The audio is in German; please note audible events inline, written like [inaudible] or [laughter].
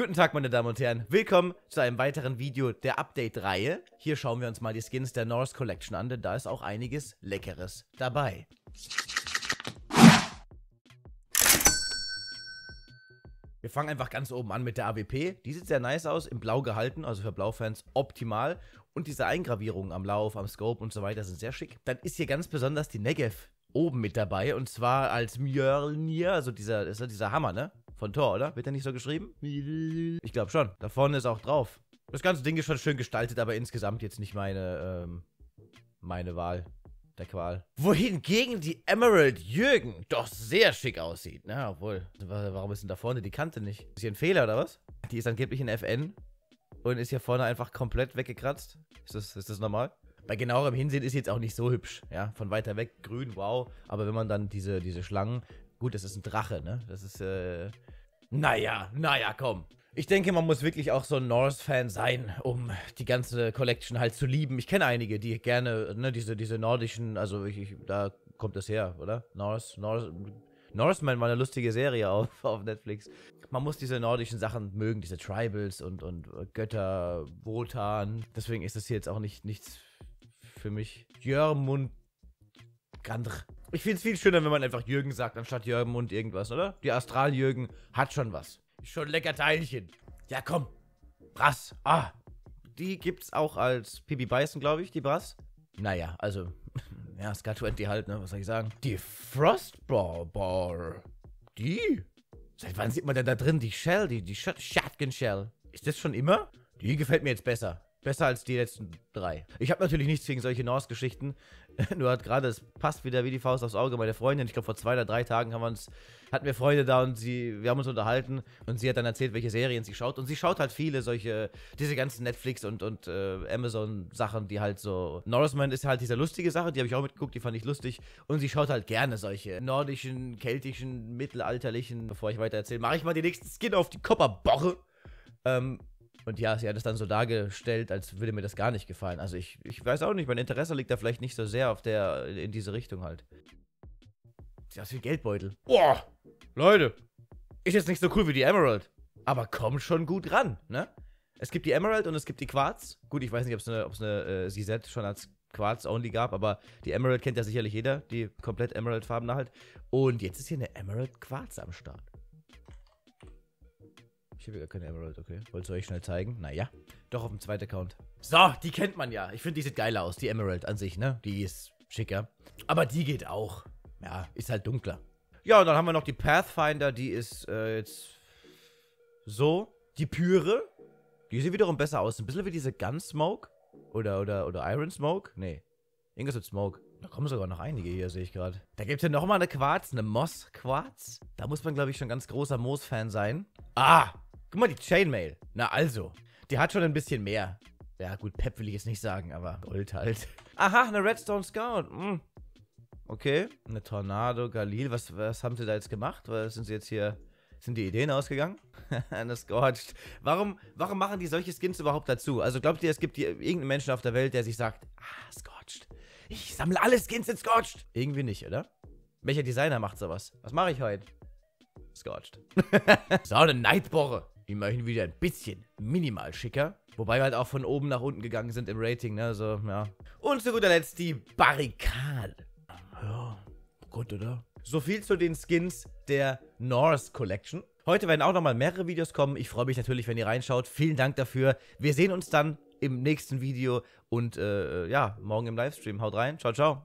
Guten Tag, meine Damen und Herren. Willkommen zu einem weiteren Video der Update-Reihe. Hier schauen wir uns mal die Skins der Norse Collection an, denn da ist auch einiges Leckeres dabei. Wir fangen einfach ganz oben an mit der AWP. Die sieht sehr nice aus, im Blau gehalten, also für Blaufans optimal. Und diese Eingravierungen am Lauf, am Scope und so weiter sind sehr schick. Dann ist hier ganz besonders die Negev oben mit dabei und zwar als Mjölnir, also dieser, ist ja dieser Hammer, ne? Von Thor, oder? Wird er nicht so geschrieben? Ich glaube schon. Da vorne ist auch drauf. Das ganze Ding ist schon schön gestaltet, aber insgesamt jetzt nicht meine, ähm, meine Wahl der Qual. Wohingegen die Emerald Jürgen doch sehr schick aussieht. Na, ne? obwohl, warum ist denn da vorne die Kante nicht? Ist hier ein Fehler oder was? Die ist angeblich in FN und ist hier vorne einfach komplett weggekratzt. Ist das, ist das normal? Bei genauerem Hinsehen ist sie jetzt auch nicht so hübsch, ja, von weiter weg, grün, wow, aber wenn man dann diese, diese Schlangen Gut, das ist ein Drache, ne? Das ist, äh... Naja, naja, komm. Ich denke, man muss wirklich auch so ein Norse-Fan sein, um die ganze Collection halt zu lieben. Ich kenne einige, die gerne, ne, diese, diese nordischen, also ich, ich, da kommt das her, oder? Norse, Norse... Norseman war eine lustige Serie auf, [laughs] auf Netflix. Man muss diese nordischen Sachen mögen, diese Tribals und, und Götter, Wotan. Deswegen ist das hier jetzt auch nicht nichts für mich. Jörmund Gandr. Ich finde es viel schöner, wenn man einfach Jürgen sagt, anstatt Jürgen und irgendwas, oder? Die Astral-Jürgen hat schon was. Schon lecker Teilchen. Ja, komm. Brass. Ah. Die gibt's auch als Pipi Beißen, glaube ich, die Brass. Naja, also, [laughs] ja, Scar20 halt, ne, was soll ich sagen? Die Frostball Frostbar, die? Seit wann sieht man denn da drin die Shell, die, die Shotgun Shell? Ist das schon immer? Die gefällt mir jetzt besser. Besser als die letzten drei. Ich habe natürlich nichts gegen solche Norse-Geschichten. [laughs] Nur hat gerade, es passt wieder wie die Faust aufs Auge meine Freundin. Ich glaube, vor zwei oder drei Tagen haben wir uns, hatten wir Freunde da und sie, wir haben uns unterhalten und sie hat dann erzählt, welche Serien sie schaut. Und sie schaut halt viele solche, diese ganzen Netflix und, und äh, Amazon-Sachen, die halt so. Norseman ist halt diese lustige Sache, die habe ich auch mitgeguckt, die fand ich lustig. Und sie schaut halt gerne solche nordischen, keltischen, mittelalterlichen, bevor ich weiter erzähle, mache ich mal die nächsten Skin auf die Kopperboche. Ähm, und ja, sie hat es dann so dargestellt, als würde mir das gar nicht gefallen. Also ich, ich weiß auch nicht, mein Interesse liegt da vielleicht nicht so sehr auf der, in diese Richtung halt. Sie hat wie Geldbeutel. Boah, Leute, ist jetzt nicht so cool wie die Emerald. Aber komm schon gut ran, ne? Es gibt die Emerald und es gibt die Quarz. Gut, ich weiß nicht, ob es eine, ob's eine ne, äh, Sisette schon als Quarz-Only gab, aber die Emerald kennt ja sicherlich jeder, die komplett Emerald-Farben halt. Und jetzt ist hier eine Emerald-Quarz am Start. Ich habe ja gar keine Emerald, okay. Wolltest du euch schnell zeigen? Naja, doch auf dem zweiten Account. So, die kennt man ja. Ich finde, die sieht geiler aus, die Emerald an sich, ne? Die ist schicker. Aber die geht auch. Ja, ist halt dunkler. Ja, und dann haben wir noch die Pathfinder, die ist äh, jetzt so. Die Pyre, die sieht wiederum besser aus. Ein bisschen wie diese Gunsmoke oder, oder, oder Iron Smoke. Nee, irgendwas mit Smoke. Da kommen sogar noch einige hier, sehe ich gerade. Da gibt es ja nochmal eine Quarz, eine Moss-Quarz. Da muss man, glaube ich, schon ganz großer Moos-Fan sein. Ah, Guck mal, die Chainmail. Na also. Die hat schon ein bisschen mehr. Ja gut, Pep will ich jetzt nicht sagen, aber Gold halt. Aha, eine Redstone Scout. Hm. Okay. Eine Tornado, Galil. Was, was haben sie da jetzt gemacht? Was sind sie jetzt hier... Sind die Ideen ausgegangen? [laughs] Eine Scorched. Warum, warum machen die solche Skins überhaupt dazu? Also glaubt ihr, es gibt hier irgendeinen Menschen auf der Welt, der sich sagt, ah, Scorched. Ich sammle alle Skins in Scorched. Irgendwie nicht, oder? Welcher Designer macht sowas? Was mache ich heute? Scorched. [laughs] so, eine Neidbohre immerhin wieder ein bisschen minimal schicker. Wobei wir halt auch von oben nach unten gegangen sind im Rating, ne? Also, ja. Und zu guter Letzt die Barrikade. Ja, oh gut, oder? So viel zu den Skins der Norse Collection. Heute werden auch nochmal mehrere Videos kommen. Ich freue mich natürlich, wenn ihr reinschaut. Vielen Dank dafür. Wir sehen uns dann im nächsten Video und äh, ja, morgen im Livestream. Haut rein. Ciao, ciao.